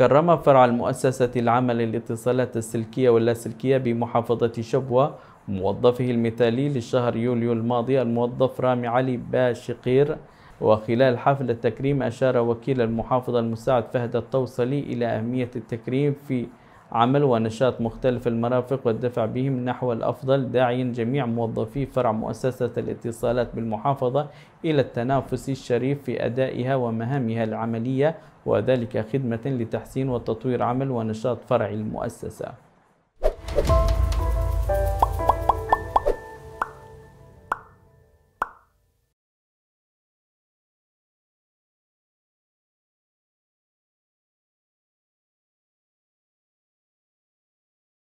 كرم فرع المؤسسة العامة للاتصالات السلكية واللاسلكية بمحافظة شبوة موظفه المثالي للشهر يوليو الماضي الموظف رامي علي باشقير وخلال حفل التكريم أشار وكيل المحافظة المساعد فهد التوصلي إلى أهمية التكريم في عمل ونشاط مختلف المرافق والدفع بهم نحو الأفضل داعيا جميع موظفي فرع مؤسسة الاتصالات بالمحافظة إلى التنافس الشريف في أدائها ومهامها العملية وذلك خدمة لتحسين وتطوير عمل ونشاط فرع المؤسسة